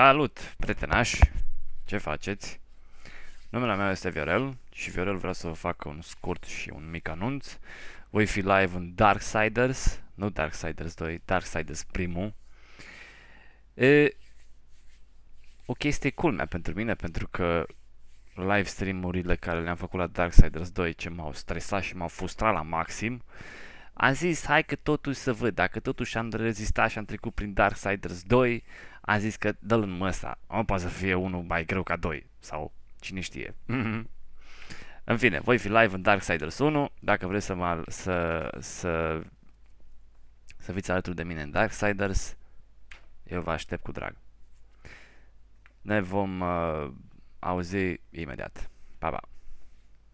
Salut, prietenași! Ce faceți? Numele meu este Viorel și Viorel vreau să vă fac un scurt și un mic anunț. Voi fi live în Darksiders, nu Darksiders 2, Darksiders primul. E, o chestie culmea pentru mine, pentru că live stream-urile care le-am făcut la Darksiders 2 ce m-au stresat și m-au frustrat la maxim, am zis, hai că totuși să văd, dacă totuși am rezistat și am trecut prin Darksiders 2, am zis că dă-l în măsa, nu poate să fie unul mai greu ca 2, sau cine știe. Mhm. în fine, voi fi live în Darksiders 1, dacă vreți să, mă, să, să, să fiți alături de mine în Darksiders, eu vă aștept cu drag. Ne vom uh, auzi imediat. Pa, pa!